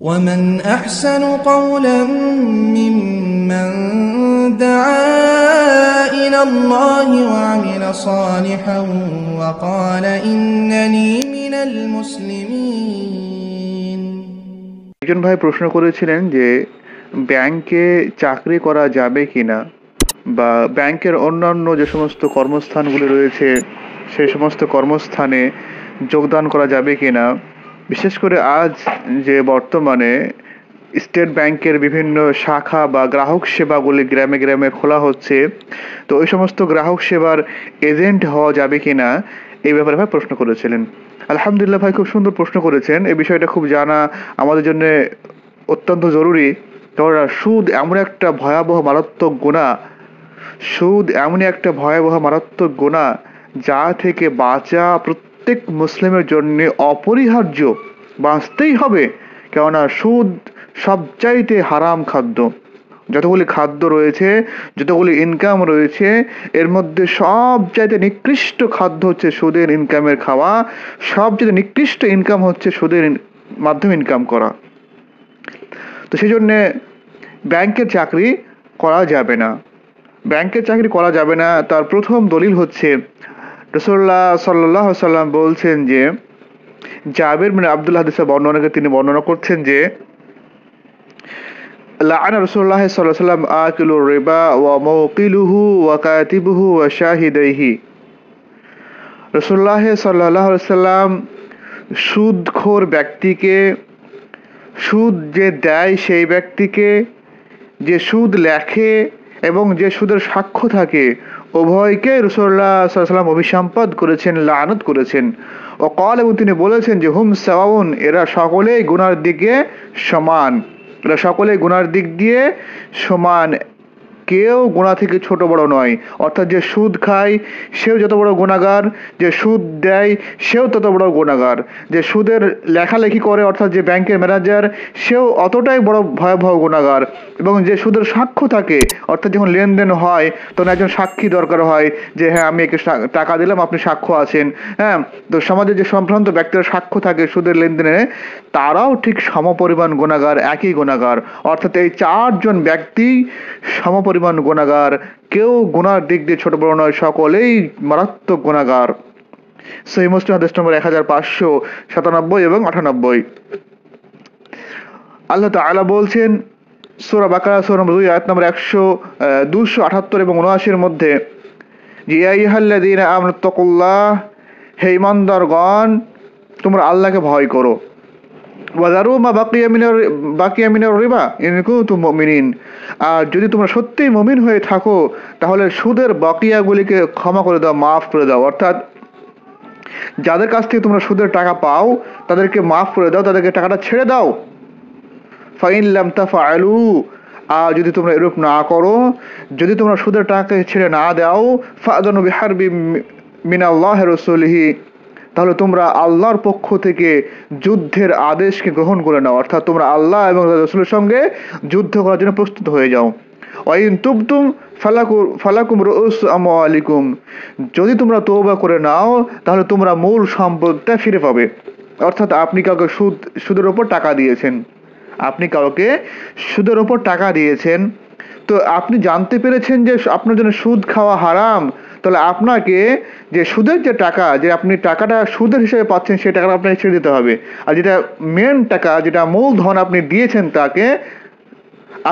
ومن أحسن قولا ممن دعا إلى الله وعمل صالحا وقال إنني من المسلمين একজন ভাই প্রশ্ন করেছিলেন যে ব্যাংকে চাকরি করা যাবে কিনা বা ব্যাংকের অন্যান্য যে সমস্ত কর্মস্থানগুলি রয়েছে সেই সমস্ত কর্মস্থানে যোগদান করা যাবে কিনা বিশেষ করে আজ যে বর্তমানে স্টেট ব্যাংকের বিভিন্ন শাখা বা গ্রাহক সেবাগুলি গ্রামে গ্রামে খোলা হচ্ছে তো ওই সমস্ত গ্রাহক সেবার এজেন্ট হওয়া যাবে কি না এই ব্যাপারে ভাই প্রশ্ন করেছিলেন আলহামদুলিল্লাহ ভাই খুব সুন্দর প্রশ্ন করেছেন এই বিষয়টা খুব জানা আমাদের জন্য অত্যন্ত জরুরি কেননা সুদ এমন একটা ভয়াবহ মারাত্মক গোনা সুদ এমনই একটা ভয়াবহ মারাত্মক গোনা যা থেকে বাঁচা প্রত্যেক মুসলিমের জন্য অপরিহার্য বাঁচতেই হবে কেননা সুদ সবচাইতে হারাম খাদ্য যতগুলি খাদ্য রয়েছে যতগুলি ইনকাম রয়েছে এর মধ্যে সবচাইতে নিকৃষ্ট খাদ্য হচ্ছে সুদের ইনকামের খাওয়া সবচাইতে নিকৃষ্ট ইনকাম হচ্ছে সুদের মাধ্যমে ইনকাম করা তো সেই জন্যে ব্যাংকের চাকরি করা যাবে না ব্যাংকের চাকরি করা যাবে না তার প্রথম দলিল হচ্ছে রসুল্লাহ সাল্লাহ সাল্লাম বলছেন যে জাবির হাদিসের বর্ণনাকে তিনি বর্ণনা করছেন যে সাল্লাম ওয়া ওয়া কাতিবুহু ওয়া শাহিদাইহি সাল্লাম সুদখোর ব্যক্তিকে সুদ যে দেয় সেই ব্যক্তিকে যে সুদ লেখে এবং যে সুদের সাক্ষ্য থাকে উভয়কে রসুল্লাহ অভিসম্পদ করেছেন লানত করেছেন ও কল এবং তিনি বলেছেন যে হুম সাউন এরা সকলেই গুনার দিকে সমান এরা সকলেই গুনার দিক দিয়ে সমান কেউ গোনা থেকে ছোট বড় নয় অর্থাৎ যে সুদ খায় সেও যত বড় গোনাগার যে সুদ দেয় সেও তত বড় গোনাগার যে সুদের লেখালেখি করে অর্থাৎ যে ব্যাংকের ম্যানেজার সেও অতটাই বড় ভয়াবহ গোনাগার এবং যে সুদের সাক্ষ্য থাকে অর্থাৎ যখন লেনদেন হয় তখন একজন সাক্ষী দরকার হয় যে হ্যাঁ আমি একে টাকা দিলাম আপনি সাক্ষ্য আছেন হ্যাঁ তো সমাজে যে সম্ভ্রান্ত ব্যক্তিরা সাক্ষ্য থাকে সুদের লেনদেনে তারাও ঠিক সমপরিমাণ গোনাগার একই গোনাগার অর্থাৎ এই চারজন ব্যক্তি সমপরি পরিমাণ গুণাগার কেউ গুণার দিক দিয়ে ছোট বড় নয় সকলেই মারাত্মক গুণাগার সেই মুসলিম হাদিস নম্বর এক হাজার পাঁচশো সাতানব্বই এবং আটানব্বই আল্লাহ তালা বলছেন সোরা বাকারা নম্বর দুই আয়াত নম্বর একশো দুশো আঠাত্তর এবং উনআশির মধ্যে জিয়াইহাল্লাদিন হে ইমানদারগণ তোমরা আল্লাহকে ভয় করো ওয়াজারু মা বাকি মিনার বাকি আমিনার রিবা এনেকু তু মমিনিন আর যদি তোমরা সত্যি মমিন হয়ে থাকো তাহলে সুদের বাকিয়াগুলিকে ক্ষমা করে দাও মাফ করে দাও অর্থাৎ যাদের কাছ থেকে তোমরা সুদের টাকা পাও তাদেরকে মাফ করে দাও তাদেরকে টাকাটা ছেড়ে দাও ফাইন তাফা আলু আর যদি তোমরা এরূপ না করো যদি তোমরা সুদের টাকা ছেড়ে না দাও ফাদনবি হারবি মিনাল্লাহ রসুলহি তাহলে তোমরা আল্লাহর পক্ষ থেকে যুদ্ধের আদেশকে গ্রহণ করে নাও অর্থাৎ তোমরা আল্লাহ এবং রসুলের সঙ্গে যুদ্ধ করার জন্য প্রস্তুত হয়ে যাও ওয়াইন তুবতুম ফালাকুর ফালাকুম রুস আলিকুম যদি তোমরা তোবা করে নাও তাহলে তোমরা মূল সম্পদটা ফিরে পাবে অর্থাৎ আপনি কাউকে সুদ সুদের ওপর টাকা দিয়েছেন আপনি কাউকে সুদের ওপর টাকা দিয়েছেন তো আপনি জানতে পেরেছেন যে আপনার জন্য সুদ খাওয়া হারাম তাহলে আপনাকে যে সুদের যে টাকা যে আপনি টাকাটা সুদের হিসেবে পাচ্ছেন সেই টাকাটা আপনাকে ছেড়ে দিতে হবে আর যেটা মেন টাকা যেটা মূলধন আপনি দিয়েছেন তাকে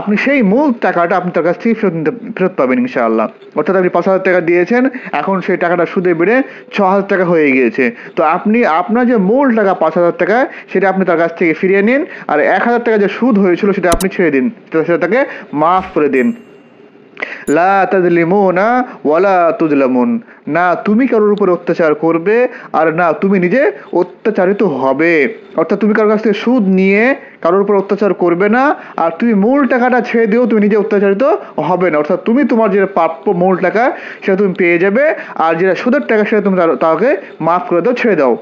আপনি সেই মূল টাকাটা আপনি তার কাছ থেকে ফেরত নিতে ফেরত পাবেন ইনশাআল্লাহ অর্থাৎ আপনি পাঁচ হাজার টাকা দিয়েছেন এখন সেই টাকাটা সুদে বেড়ে ছ হাজার টাকা হয়ে গিয়েছে তো আপনি আপনার যে মূল টাকা পাঁচ হাজার টাকা সেটা আপনি তার কাছ থেকে ফিরিয়ে নিন আর এক হাজার টাকা যে সুদ হয়েছিল সেটা আপনি ছেড়ে দিন তাকে মাফ করে দিন লা না না তুমি কারোর উপর অত্যাচার করবে আর না তুমি নিজে অত্যাচারিত হবে অর্থাৎ তুমি কারোর কাছ থেকে সুদ নিয়ে কারোর উপর অত্যাচার করবে না আর তুমি মূল টাকাটা ছেড়ে দিও তুমি নিজে অত্যাচারিত হবে না অর্থাৎ তুমি তোমার যে প্রাপ্য মূল টাকা সেটা তুমি পেয়ে যাবে আর যেটা সুদের টাকা সেটা তুমি তাকে মাফ করে দাও ছেড়ে দাও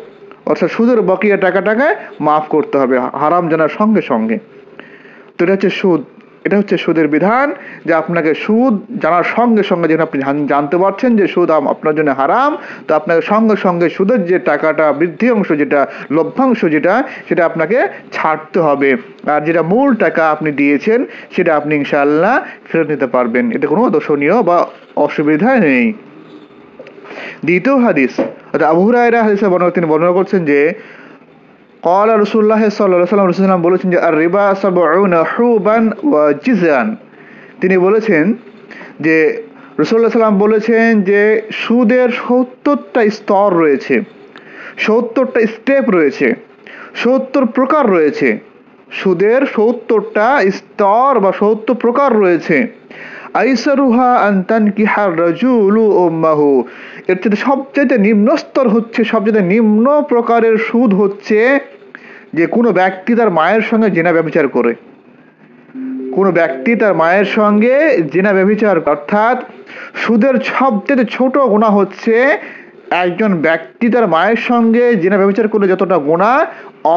অর্থাৎ সুদের বকিয়া টাকা টাকায় মাফ করতে হবে হারাম জানার সঙ্গে সঙ্গে তো এটা হচ্ছে সুদ এটা হচ্ছে সুদের বিধান যে আপনাকে সুদ জানার সঙ্গে সঙ্গে যখন আপনি জানতে পারছেন যে সুদ আপনার জন্য হারাম তো আপনাকে সঙ্গে সঙ্গে সুদের যে টাকাটা বৃদ্ধি অংশ যেটা লভ্যাংশ যেটা সেটা আপনাকে ছাড়তে হবে আর যেটা মূল টাকা আপনি দিয়েছেন সেটা আপনি ইনশাআল্লাহ ফেরত নিতে পারবেন এটা কোনো দর্শনীয় বা অসুবিধা নেই দ্বিতীয় হাদিস আবু হুরায়রা হাদিসে বর্ণনা তিনি বর্ণনা করছেন যে কল রসুল্লাহ সাল্লাহ বলেছেন যে আর রিবা হুবান ওয়া জিজান তিনি বলেছেন যে রসুল্লাহ বলেছেন যে সুদের সত্তরটা স্তর রয়েছে সত্তরটা স্টেপ রয়েছে সত্তর প্রকার রয়েছে সুদের সত্তরটা স্তর বা সত্তর প্রকার রয়েছে আইসারুহা আন্তান কিহার রাজুল ওম্মাহু এর চেয়ে সবচেয়ে নিম্নস্তর হচ্ছে সবচেয়ে নিম্ন প্রকারের সুদ হচ্ছে যে কোনো ব্যক্তি তার মায়ের সঙ্গে জেনা ব্যবচার করে কোনো ব্যক্তি তার মায়ের সঙ্গে জেনা ব্যবচার অর্থাৎ সুদের সবচেয়ে ছোট গোনা হচ্ছে একজন ব্যক্তি তার মায়ের সঙ্গে জেনা ব্যবচার করলে যতটা গোনা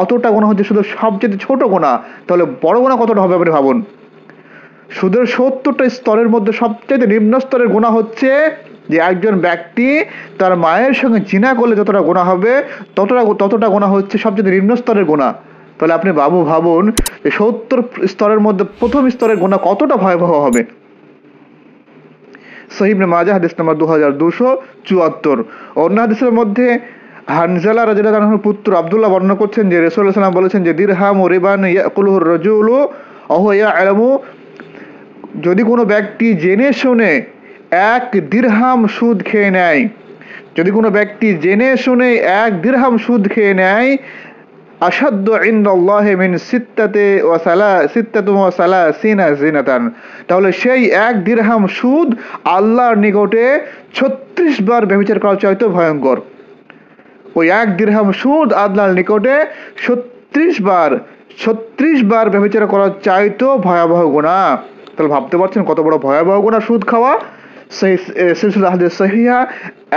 অতটা গোনা হচ্ছে শুধু সবচেয়ে ছোট গোনা তাহলে বড় গোনা কতটা হবে আপনি ভাবুন সুদের সত্তরটা স্তরের মধ্যে সবচেয়ে নিম্ন স্তরের গোনা হচ্ছে যে একজন ব্যক্তি তার মায়ের সঙ্গে চিনা করলে যতটা গোনা হবে ততটা ততটা গোনা হচ্ছে সবচেয়ে নিম্ন স্তরের গোনা তাহলে আপনি বাবু ভাবুন যে সত্তর স্তরের মধ্যে প্রথম স্তরের গোনা কতটা ভয়াবহ হবে সহিম মাজা হাদিস নাম্বার দু হাজার দুশো চুয়াত্তর অন্য হাদিসের মধ্যে হানজালা রাজিল্লাহর পুত্র আবদুল্লাহ বর্ণনা করছেন যে রেসুল সাল্লাম বলেছেন যে দিরহাম ও রিবান ইয়াকুলুর রজুলু অহ ইয়া আলমু যদি কোনো ব্যক্তি জেনে শুনে এক দীর্হাম সুদ খেয়ে নেয় যদি কোনো ব্যক্তি জেনে শুনে এক দীর্হাম সুদ খেয়ে নেয় আসাদ্য ইন্দাল্লাহে মিন সিত্তাতে ও সালা সিত্তাতুম ও সালা সিনা জিনাতান তাহলে সেই এক দীর্হাম সুদ আল্লাহর নিকটে ছত্রিশ বার ব্যবচার করা চাইতো ভয়ঙ্কর ওই এক দীর্হাম সুদ আল্লাহর নিকটে ছত্রিশ বার ছত্রিশ বার ব্যবচার করা চাইতো ভয়াবহ গুণা তাহলে ভাবতে পারছেন কত বড় ভয়াবহ গুণা সুদ খাওয়া সিলসুল হাদিস সহিয়া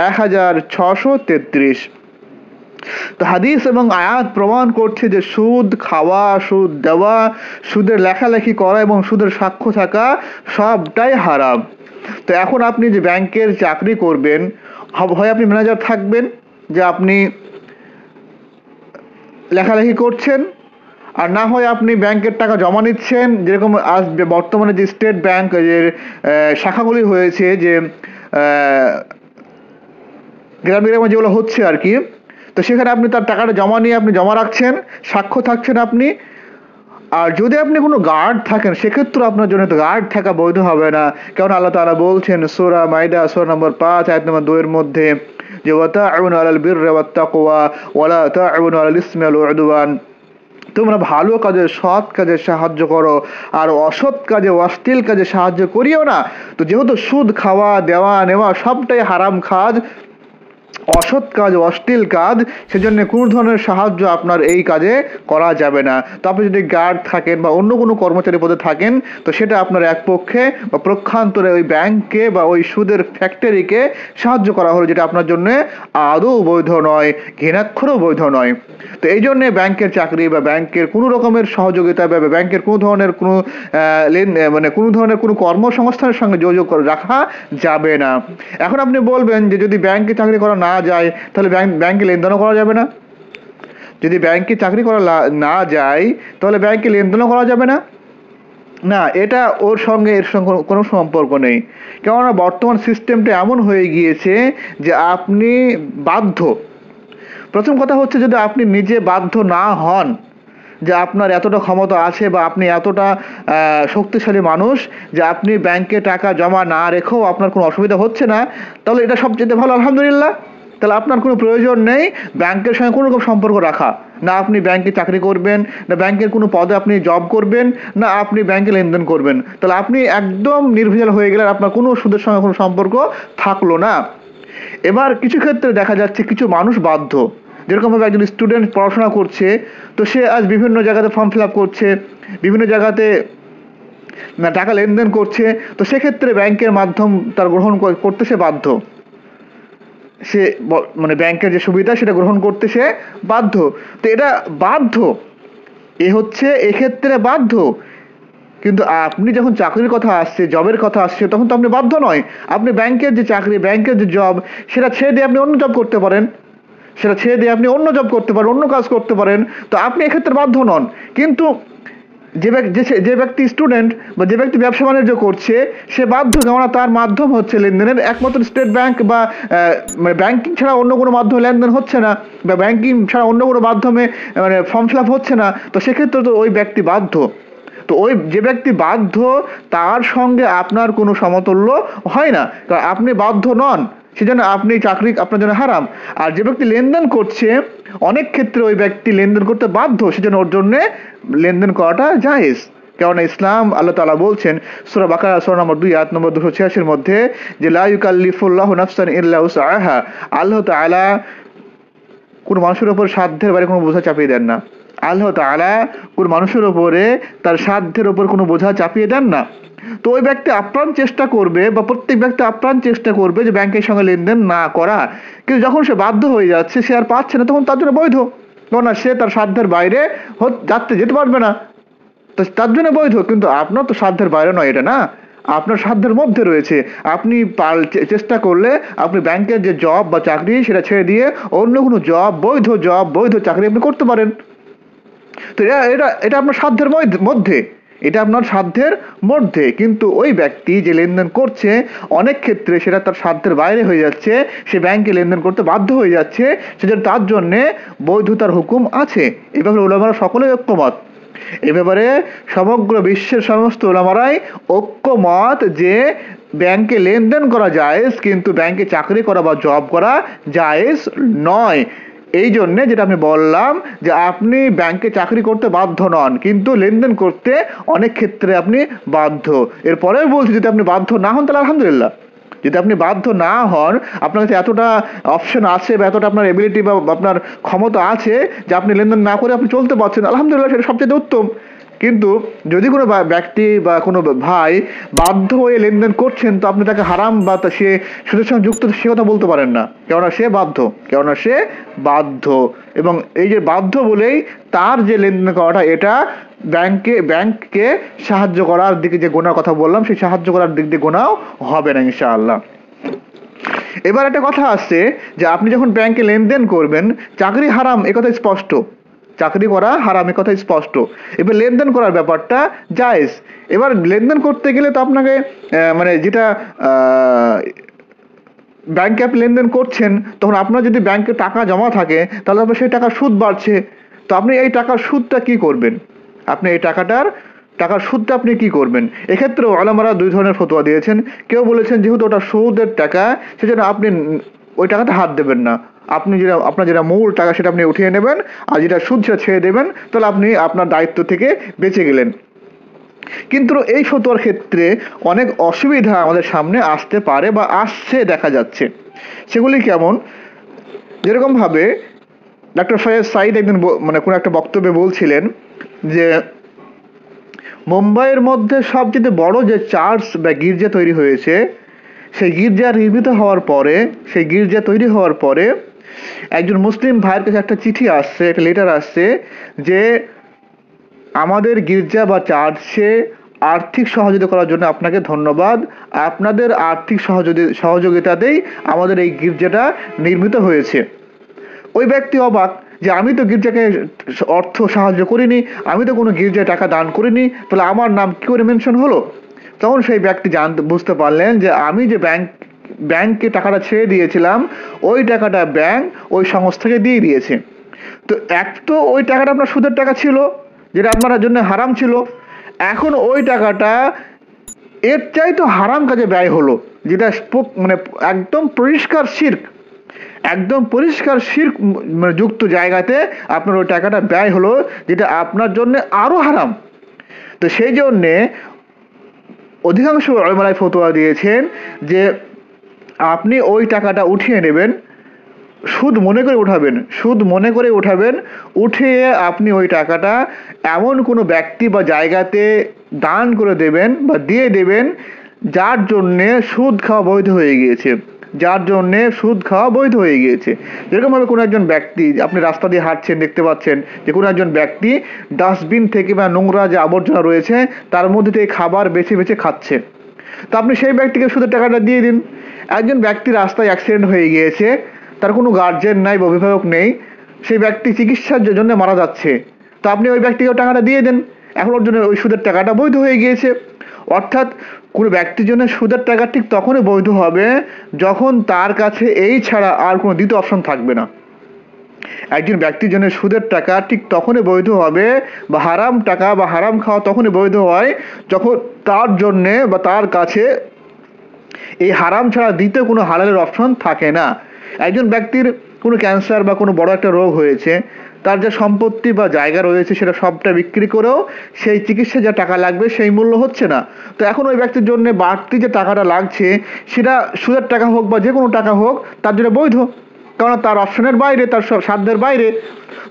এক হাজার ছশো তেত্রিশ তো হাদিস এবং আয়াত প্রমাণ করছে যে সুদ খাওয়া সুদ দেওয়া সুদের লেখালেখি করা এবং সুদের সাক্ষ্য থাকা সবটাই হারাম তো এখন আপনি যে ব্যাংকের চাকরি করবেন হয় আপনি ম্যানেজার থাকবেন যে আপনি লেখালেখি করছেন আর না হয় আপনি ব্যাংকের টাকা জমা নিচ্ছেন যেরকম আজ বর্তমানে যে স্টেট ব্যাংক যে শাখাগুলি হয়েছে যে গ্রামে গ্রামে যেগুলো হচ্ছে আর কি তো সেখানে আপনি তার টাকাটা জমা নিয়ে আপনি জমা রাখছেন সাক্ষ্য থাকছেন আপনি আর যদি আপনি কোনো গার্ড থাকেন সেক্ষেত্রে আপনার জন্য তো গার্ড থাকা বৈধ হবে না কেন আল্লাহ তারা বলছেন সোরা মাইদা সোরা নম্বর পাঁচ এক নম্বর দুয়ের মধ্যে যে ওয়াতা আউন আলাল বীর রে ওয়াত্তা কোয়া ওয়ালা তা আউন আলাল ইসমাল উদুয়ান তোমরা ভালো কাজে সৎ কাজে সাহায্য করো আর অসৎ কাজে অশ্লীল কাজে সাহায্য করিও না তো যেহেতু সুদ খাওয়া দেওয়া নেওয়া সবটাই হারাম কাজ অসৎ কাজ অশ্লীল কাজ সেজন্য কোনো ধরনের সাহায্য আপনার এই কাজে করা যাবে না তো আপনি যদি গার্ড থাকেন বা অন্য কোনো কর্মচারী পদে থাকেন তো সেটা আপনার এক পক্ষে বা প্রক্ষান্তরে ওই ব্যাংককে বা ওই সুদের ফ্যাক্টরিকে সাহায্য করা হলো যেটা আপনার জন্য আদৌ বৈধ নয় ঘৃণাক্ষরও বৈধ নয় তো এই জন্যে ব্যাংকের চাকরি বা ব্যাংকের কোনো রকমের সহযোগিতা বা ব্যাংকের কোনো ধরনের কোনো মানে কোনো ধরনের কোনো কর্মসংস্থানের সঙ্গে যোগাযোগ রাখা যাবে না এখন আপনি বলবেন যে যদি ব্যাংকে চাকরি করা না না যায় তাহলে ব্যাংক ব্যাংকে লেনদেনও করা যাবে না যদি ব্যাংকে চাকরি করা না যায় তাহলে ব্যাংকে লেনদেনও করা যাবে না না এটা ওর সঙ্গে এর সঙ্গে কোনো সম্পর্ক নেই কেননা বর্তমান সিস্টেমটা এমন হয়ে গিয়েছে যে আপনি বাধ্য প্রথম কথা হচ্ছে যদি আপনি নিজে বাধ্য না হন যে আপনার এতটা ক্ষমতা আছে বা আপনি এতটা শক্তিশালী মানুষ যে আপনি ব্যাংকে টাকা জমা না রেখেও আপনার কোনো অসুবিধা হচ্ছে না তাহলে এটা সবচেয়ে ভালো আলহামদুলিল্লাহ তাহলে আপনার কোনো প্রয়োজন নেই ব্যাংকের সঙ্গে কোনো রকম সম্পর্ক রাখা না আপনি ব্যাংকে চাকরি করবেন না ব্যাংকের কোনো পদে আপনি জব করবেন না আপনি ব্যাংকে লেনদেন করবেন তাহলে আপনি একদম নির্ভেজাল হয়ে গেলেন আপনার কোনো ওষুধের সঙ্গে কোনো সম্পর্ক থাকলো না এবার কিছু ক্ষেত্রে দেখা যাচ্ছে কিছু মানুষ বাধ্য যেরকমভাবে একজন স্টুডেন্ট পড়াশোনা করছে তো সে আজ বিভিন্ন জায়গাতে ফর্ম ফিল আপ করছে বিভিন্ন জায়গাতে টাকা লেনদেন করছে তো সেক্ষেত্রে ব্যাংকের মাধ্যম তার গ্রহণ করতে সে বাধ্য সে মানে ব্যাংকের যে সুবিধা সেটা গ্রহণ করতে সে বাধ্য তো এটা বাধ্য এ হচ্ছে এক্ষেত্রে বাধ্য কিন্তু আপনি যখন চাকরির কথা আসছে জবের কথা আসছে তখন তো আপনি বাধ্য নয় আপনি ব্যাংকের যে চাকরি ব্যাংকের যে জব সেটা ছেড়ে দিয়ে আপনি অন্য জব করতে পারেন সেটা ছেড়ে দিয়ে আপনি অন্য জব করতে পারেন অন্য কাজ করতে পারেন তো আপনি এক্ষেত্রে বাধ্য নন কিন্তু যে যে যে ব্যক্তি স্টুডেন্ট বা যে ব্যক্তি ব্যবসা বাণিজ্য করছে সে বাধ্য কেননা তার মাধ্যম হচ্ছে লেনদেনের একমাত্র স্টেট ব্যাংক বা ব্যাংকিং মানে ছাড়া অন্য কোনো মাধ্যমে লেনদেন হচ্ছে না বা ব্যাংকিং ছাড়া অন্য কোনো মাধ্যমে মানে ফর্ম ফিল হচ্ছে না তো সেক্ষেত্রে তো ওই ব্যক্তি বাধ্য তো ওই যে ব্যক্তি বাধ্য তার সঙ্গে আপনার কোনো সমতুল্য হয় না কারণ আপনি বাধ্য নন সেজন্য আপনি চাকরি আপনার জন্য হারাম আর যে ব্যক্তি লেনদেন করছে অনেক ক্ষেত্রে ওই ব্যক্তি লেনদেন করতে বাধ্য সেজন্য ওর জন্যে লেনদেন করাটা জাহেজ কেননা ইসলাম আল্লাহ তালা বলছেন সুরা বাকারা সোর নম্বর দুই আট নম্বর দুশো ছিয়াশির মধ্যে যে লাইকাল্লিফুল্লাহ নাফসান ইল্লাউস আহা আল্লাহ তালা কোনো মানুষের ওপর সাধ্যের বাইরে কোনো বোঝা চাপিয়ে দেন না আল্লাহ তালা কোন মানুষের ওপরে তার সাধ্যের ওপর কোনো বোঝা চাপিয়ে দেন না তো ওই ব্যক্তি আপ্রাণ চেষ্টা করবে বা প্রত্যেক ব্যক্তি আপ্রাণ চেষ্টা করবে যে ব্যাংকের সঙ্গে লেনদেন না করা কিন্তু যখন সে বাধ্য হয়ে যাচ্ছে সে আর পাচ্ছে না তখন তার জন্য বৈধ কেননা সে তার সাধ্যের বাইরে যাতে যেতে পারবে না তো তার জন্য বৈধ কিন্তু আপনার তো সাধ্যের বাইরে নয় এটা না আপনার সাধ্যের মধ্যে রয়েছে আপনি পাল চেষ্টা করলে আপনি ব্যাংকের যে জব বা চাকরি সেটা ছেড়ে দিয়ে অন্য কোনো জব বৈধ জব বৈধ চাকরি আপনি করতে পারেন তো এটা এটা আপনার সাধ্যের মধ্যে এটা আপনার সাধ্যের মধ্যে কিন্তু ওই ব্যক্তি যে লেনদেন করছে অনেক ক্ষেত্রে সেটা তার সাধ্যের বাইরে হয়ে যাচ্ছে সে ব্যাংকে লেনদেন করতে বাধ্য হয়ে যাচ্ছে সেটা তার জন্যে বৈধতার হুকুম আছে এ ব্যাপারে ওলামারা সকলেই ঐক্যমত এ ব্যাপারে সমগ্র বিশ্বের সমস্ত ওলামারাই ঐক্যমত যে ব্যাংকে লেনদেন করা জায়েজ কিন্তু ব্যাংকে চাকরি করা বা জব করা জায়েজ নয় এই জন্যে যেটা আমি বললাম যে আপনি ব্যাংকে চাকরি করতে বাধ্য নন কিন্তু লেনদেন করতে অনেক ক্ষেত্রে আপনি বাধ্য এরপরে বলছি যদি আপনি বাধ্য না হন তাহলে আলহামদুলিল্লাহ যদি আপনি বাধ্য না হন আপনার কাছে এতটা অপশন আছে বা এতটা আপনার এবিলিটি বা আপনার ক্ষমতা আছে যে আপনি লেনদেন না করে আপনি চলতে পারছেন আলহামদুলিল্লাহ সেটা সবচেয়ে উত্তম কিন্তু যদি কোনো ব্যক্তি বা কোনো ভাই বাধ্য হয়ে লেনদেন করছেন তো আপনি তাকে হারাম বা সে সুদের সঙ্গে যুক্ত সে কথা বলতে পারেন না কেননা সে বাধ্য কেননা সে বাধ্য এবং এই যে বাধ্য বলেই তার যে লেনদেন করাটা এটা ব্যাংকে ব্যাংককে সাহায্য করার দিকে যে গোনার কথা বললাম সেই সাহায্য করার দিক দিয়ে গোনাও হবে না ইনশাআল্লাহ এবার একটা কথা আসছে যে আপনি যখন ব্যাংকে লেনদেন করবেন চাকরি হারাম কথা স্পষ্ট চাকরি করা হারামের কথা স্পষ্ট এবার লেনদেন করার ব্যাপারটা জায়েজ এবার লেনদেন করতে গেলে তো আপনাকে মানে যেটা ব্যাংকে অ্যাপ লেনদেন করছেন তখন আপনার যদি ব্যাংকে টাকা জমা থাকে তাহলে আপনার সেই টাকার সুদ বাড়ছে তো আপনি এই টাকার সুদটা কি করবেন আপনি এই টাকাটার টাকার সুদটা আপনি কি করবেন এক্ষেত্রে আলামারা দুই ধরনের ফতোয়া দিয়েছেন কেউ বলেছেন যেহেতু ওটা সুদের টাকা সেজন্য আপনি ওই টাকাতে হাত দেবেন না আপনি যেটা আপনার যেটা মূল টাকা সেটা আপনি উঠিয়ে নেবেন আর যেটা সুদ সেটা ছেড়ে দেবেন তাহলে আপনি আপনার দায়িত্ব থেকে বেঁচে গেলেন কিন্তু এই ফতোয়ার ক্ষেত্রে অনেক অসুবিধা আমাদের সামনে আসতে পারে বা আসছে দেখা যাচ্ছে সেগুলি কেমন যেরকমভাবে ডাক্তার ফয়েজ সাইদ একদিন মানে কোনো একটা বক্তব্যে বলছিলেন যে মুম্বাইয়ের মধ্যে সবচেয়ে বড় যে চার্চ বা গির্জা তৈরি হয়েছে সেই গির্জা নির্মিত হওয়ার পরে সেই গির্জা তৈরি হওয়ার পরে একজন মুসলিম ভাইয়ের কাছে একটা চিঠি আসছে একটা লেটার আসছে যে আমাদের গির্জা বা চার্চে আর্থিক সহযোগিতা করার জন্য আপনাকে ধন্যবাদ আপনাদের আর্থিক সহযোগিতাতেই আমাদের এই গির্জাটা নির্মিত হয়েছে ওই ব্যক্তি অবাক যে আমি তো গির্জাকে অর্থ সাহায্য করিনি আমি তো কোনো গির্জায় টাকা দান করিনি তাহলে আমার নাম কী করে মেনশন হলো তখন সেই ব্যক্তি জানতে বুঝতে পারলেন যে আমি যে ব্যাংক ব্যাংককে টাকাটা ছেড়ে দিয়েছিলাম ওই টাকাটা ব্যাংক ওই সংস্থাকে দিয়ে দিয়েছে তো এক তো ওই টাকাটা আপনার সুদের টাকা ছিল যেটা আপনার জন্য হারাম ছিল এখন ওই টাকাটা এর চাই তো হারাম কাজে ব্যয় হলো যেটা মানে একদম পরিষ্কার শির্ক একদম পরিষ্কার শির্ক মানে যুক্ত জায়গাতে আপনার ওই টাকাটা ব্যয় হলো যেটা আপনার জন্য আরও হারাম তো সেই জন্যে অধিকাংশ আলমারায় ফতোয়া দিয়েছেন যে আপনি ওই টাকাটা উঠিয়ে নেবেন সুদ মনে করে উঠাবেন সুদ মনে করে উঠাবেন উঠিয়ে আপনি ওই টাকাটা এমন কোনো ব্যক্তি বা জায়গাতে দান করে দেবেন বা দিয়ে দেবেন যার জন্যে সুদ খাওয়া বৈধ হয়ে গিয়েছে যার জন্যে সুদ খাওয়া বৈধ হয়ে গিয়েছে যেরকমভাবে কোনো একজন ব্যক্তি আপনি রাস্তা দিয়ে হাঁটছেন দেখতে পাচ্ছেন যে কোনো একজন ব্যক্তি ডাস্টবিন থেকে বা নোংরা যে আবর্জনা রয়েছে তার মধ্যে থেকে খাবার বেছে বেছে খাচ্ছে তা আপনি সেই ব্যক্তিকে সুদের টাকাটা দিয়ে দিন একজন ব্যক্তি রাস্তায় অ্যাক্সিডেন্ট হয়ে গিয়েছে তার কোনো গার্জেন নাই বা অভিভাবক নেই সেই ব্যক্তি চিকিৎসার জন্য মারা যাচ্ছে তো আপনি ওই ব্যক্তিকে টাকাটা দিয়ে দেন এখন ওর জন্য ওই সুদের টাকাটা বৈধ হয়ে গিয়েছে অর্থাৎ কোনো ব্যক্তির জন্য সুদের টাকা ঠিক তখনই বৈধ হবে যখন তার কাছে এই ছাড়া আর কোনো দ্বিতীয় অপশন থাকবে না একজন ব্যক্তির জন্য সুদের টাকা ঠিক তখনই বৈধ হবে বা হারাম টাকা বা হারাম খাওয়া তখনই বৈধ হয় যখন তার জন্যে বা তার কাছে এই হারাম ছাড়া দ্বিতীয় কোনো হালালের অপশন থাকে না একজন ব্যক্তির কোনো ক্যান্সার বা কোনো বড় একটা রোগ হয়েছে তার যে সম্পত্তি বা জায়গা রয়েছে সেটা সবটা বিক্রি করেও সেই চিকিৎসা যা টাকা লাগবে সেই মূল্য হচ্ছে না তো এখন ওই ব্যক্তির জন্য বাড়তি যে টাকাটা লাগছে সেটা সুদের টাকা হোক বা যে কোনো টাকা হোক তার জন্য বৈধ কারণ তার অপশনের বাইরে তার সব সাধ্যের বাইরে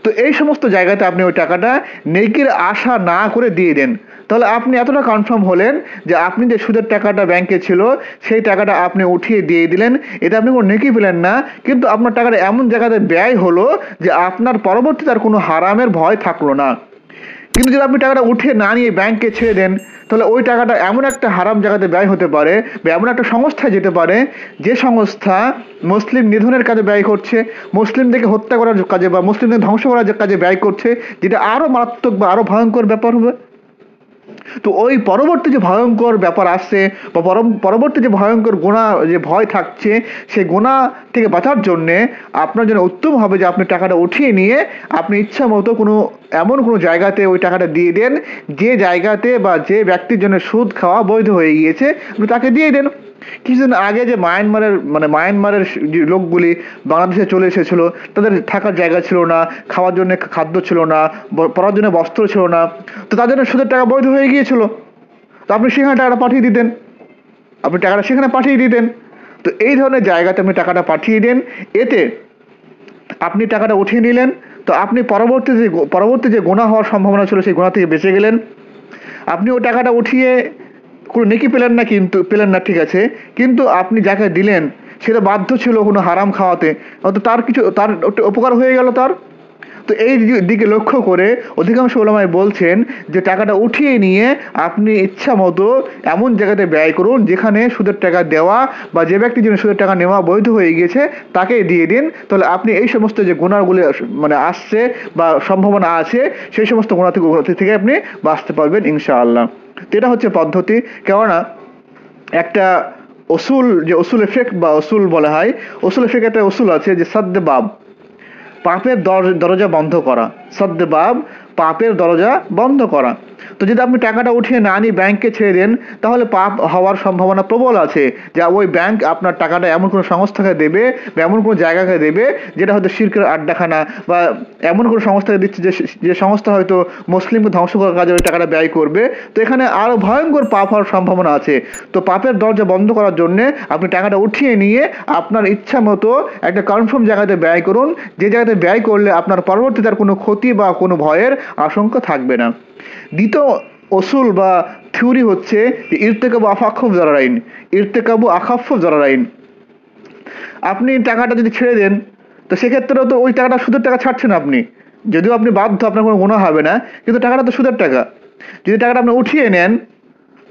তো এই সমস্ত জায়গাতে আপনি ওই টাকাটা নেকির আশা না করে দিয়ে দেন তাহলে আপনি এতটা কনফার্ম হলেন যে আপনি যে সুদের টাকাটা ব্যাংকে ছিল সেই টাকাটা আপনি উঠিয়ে দিয়ে দিলেন এটা আপনি কোনো নেকি পেলেন না কিন্তু আপনার টাকাটা এমন জায়গাতে ব্যয় হলো যে আপনার পরবর্তী তার কোনো হারামের ভয় থাকলো না কিন্তু যদি আপনি টাকাটা উঠে না নিয়ে ব্যাংকে ছেড়ে দেন তাহলে ওই টাকাটা এমন একটা হারাম জায়গাতে ব্যয় হতে পারে বা এমন একটা সংস্থায় যেতে পারে যে সংস্থা মুসলিম নিধনের কাজে ব্যয় করছে মুসলিমদেরকে হত্যা করার কাজে বা মুসলিমদের ধ্বংস করার কাজে ব্যয় করছে যেটা আরও মারাত্মক বা আরও ভয়ঙ্কর ব্যাপার হবে তো ওই পরবর্তী যে ভয়ঙ্কর ব্যাপার আসছে বা পরবর্তী যে ভয়ঙ্কর গোনা যে ভয় থাকছে সেই গোনা থেকে বাঁচার জন্যে আপনার জন্য উত্তম হবে যে আপনি টাকাটা উঠিয়ে নিয়ে আপনি ইচ্ছা মতো কোনো এমন কোনো জায়গাতে ওই টাকাটা দিয়ে দেন যে জায়গাতে বা যে ব্যক্তির জন্য সুদ খাওয়া বৈধ হয়ে গিয়েছে তাকে দিয়ে দেন কিছুদিন আগে যে মায়ানমারের মানে মায়ানমারের যে লোকগুলি বাংলাদেশে চলে এসেছিলো তাদের থাকার জায়গা ছিল না খাওয়ার জন্য খাদ্য ছিল না পড়ার জন্য বস্ত্র ছিল না তো তাদের সুদের টাকা বৈধ হয়ে গিয়েছিল তো আপনি সেখানে টাকাটা পাঠিয়ে দিতেন আপনি টাকাটা সেখানে পাঠিয়ে দিতেন তো এই ধরনের জায়গাতে আপনি টাকাটা পাঠিয়ে দেন এতে আপনি টাকাটা উঠিয়ে নিলেন তো আপনি পরবর্তী যে পরবর্তী যে গোনা হওয়ার সম্ভাবনা ছিল সেই গোনা থেকে বেঁচে গেলেন আপনি ওই টাকাটা উঠিয়ে কোনো নেকি পেলেন না কিন্তু পেলেন না ঠিক আছে কিন্তু আপনি যাকে দিলেন সেটা বাধ্য ছিল কোনো হারাম খাওয়াতে অত তার কিছু তার উপকার হয়ে গেল তার তো এই দিকে লক্ষ্য করে অধিকাংশ ওলামায় বলছেন যে টাকাটা উঠিয়ে নিয়ে আপনি ইচ্ছা মতো এমন জায়গাতে ব্যয় করুন যেখানে সুদের টাকা দেওয়া বা যে ব্যক্তির জন্য সুদের টাকা নেওয়া বৈধ হয়ে গিয়েছে তাকে দিয়ে দিন তাহলে আপনি এই সমস্ত যে গুণারগুলি মানে আসছে বা সম্ভাবনা আছে সেই সমস্ত গুণা থেকে থেকে আপনি বাঁচতে পারবেন ইনশাআল্লাহ এটা হচ্ছে পদ্ধতি কেননা একটা অসুল যে অসুল এফেক্ট বা অসুল বলা হয় অসুল এফেক্ট একটা অসুল আছে যে সদ্যে বাব পাপের দরজা বন্ধ করা সদ্যে বাব পাপের দরজা বন্ধ করা তো যদি আপনি টাকাটা উঠিয়ে না নিয়ে ব্যাংকে ছেড়ে দেন তাহলে পাপ হওয়ার সম্ভাবনা প্রবল আছে যা ওই ব্যাংক আপনার টাকাটা এমন কোনো সংস্থাকে দেবে বা এমন কোনো জায়গাকে দেবে যেটা হয়তো শির্কের আড্ডাখানা বা এমন কোনো সংস্থাকে দিচ্ছে যে যে সংস্থা হয়তো মুসলিমকে ধ্বংস করার কাজে ওই টাকাটা ব্যয় করবে তো এখানে আরও ভয়ঙ্কর পাপ হওয়ার সম্ভাবনা আছে তো পাপের দরজা বন্ধ করার জন্যে আপনি টাকাটা উঠিয়ে নিয়ে আপনার ইচ্ছা মতো একটা কনফার্ম জায়গাতে ব্যয় করুন যে জায়গাতে ব্যয় করলে আপনার পরবর্তীতে আর কোনো ক্ষতি বা কোনো ভয়ের আশঙ্কা থাকবে না দ্বিতীয় অসুল বা থিওরি হচ্ছে যে ইরতেকাবু আফাক্ষব জরারাইন ইরতেকাবু আখাফ জরারাইন আপনি টাকাটা যদি ছেড়ে দেন তো সেক্ষেত্রেও তো ওই টাকাটা সুদের টাকা ছাড়ছেন আপনি যদিও আপনি বাধ্য আপনার কোনো গোনা হবে না কিন্তু টাকাটা তো সুদের টাকা যদি টাকাটা আপনি উঠিয়ে নেন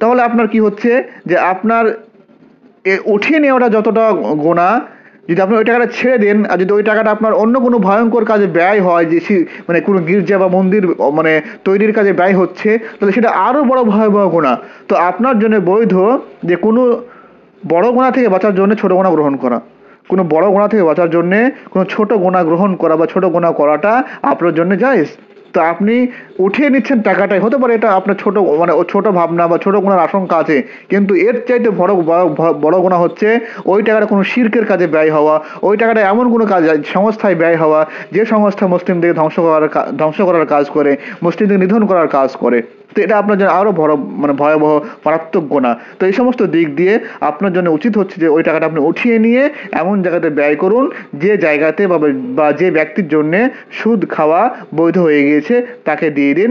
তাহলে আপনার কি হচ্ছে যে আপনার এ উঠিয়ে নেওয়াটা যতটা গোনা যদি আপনি ওই টাকাটা ছেড়ে দেন আর যদি ওই টাকাটা আপনার অন্য কোনো ভয়ঙ্কর কাজে ব্যয় হয় যে মানে কোনো গির্জা বা মন্দির মানে তৈরির কাজে ব্যয় হচ্ছে তাহলে সেটা আরও বড় ভয়াবহ গোনা তো আপনার জন্য বৈধ যে কোনো বড় গোনা থেকে বাঁচার জন্য ছোটো গোনা গ্রহণ করা কোনো বড় গোনা থেকে বাঁচার জন্যে কোনো ছোট গোনা গ্রহণ করা বা ছোট গোনা করাটা আপনার জন্য জায়েজ তো আপনি উঠিয়ে নিচ্ছেন টাকাটাই হতে পারে এটা আপনার ছোট মানে ছোট ভাবনা বা ছোট গোনার আশঙ্কা আছে কিন্তু এর চাইতে বড় বড় গোনা হচ্ছে ওই টাকাটা কোনো শির্কের কাজে ব্যয় হওয়া ওই টাকাটা এমন কোনো কাজ সংস্থায় ব্যয় হওয়া যে সংস্থা মুসলিমদের ধ্বংস করার ধ্বংস করার কাজ করে মুসলিমদের নিধন করার কাজ করে তো এটা আপনার জন্য আরও বড় মানে ভয়াবহ মারাত্মক গোনা তো এই সমস্ত দিক দিয়ে আপনার জন্য উচিত হচ্ছে যে ওই টাকাটা আপনি উঠিয়ে নিয়ে এমন জায়গাতে ব্যয় করুন যে জায়গাতে বা যে ব্যক্তির জন্যে সুদ খাওয়া বৈধ হয়ে গিয়েছে তাকে দিয়ে দিন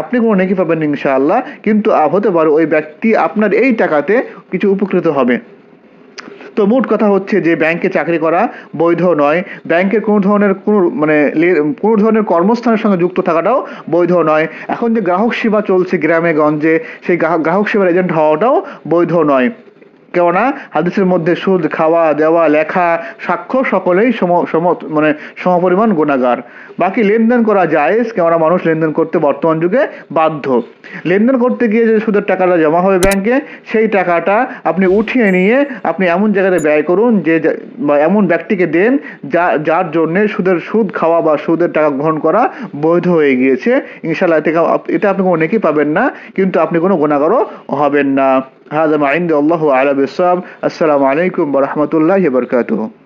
আপনি কোনো নেকি পাবেন ইনশাআল্লাহ কিন্তু হতে পারে ওই ব্যক্তি আপনার এই টাকাতে কিছু উপকৃত হবে তো মোট কথা হচ্ছে যে ব্যাংকে চাকরি করা বৈধ নয় ব্যাংকের কোনো ধরনের কোনো মানে কোনো ধরনের কর্মস্থানের সঙ্গে যুক্ত থাকাটাও বৈধ নয় এখন যে গ্রাহক সেবা চলছে গ্রামে গঞ্জে সেই গ্রাহক সেবার এজেন্ট হওয়াটাও বৈধ নয় কেননা হাদিসের মধ্যে সুদ খাওয়া দেওয়া লেখা সাক্ষ্য সকলেই সম সম মানে সমপরিমাণ গুণাগার বাকি লেনদেন করা যায় কেননা মানুষ লেনদেন করতে বর্তমান যুগে বাধ্য লেনদেন করতে গিয়ে যে সুদের টাকাটা জমা হবে ব্যাংকে সেই টাকাটা আপনি উঠিয়ে নিয়ে আপনি এমন জায়গাতে ব্যয় করুন যে বা এমন ব্যক্তিকে দেন যা যার জন্যে সুদের সুদ খাওয়া বা সুদের টাকা গ্রহণ করা বৈধ হয়ে গিয়েছে ইনশাল্লাহ থেকে এটা আপনি অনেকেই পাবেন না কিন্তু আপনি কোনো গুণাগারও হবেন না هذا ما عندي الله أعلم بالصواب السلام عليكم ورحمة الله وبركاته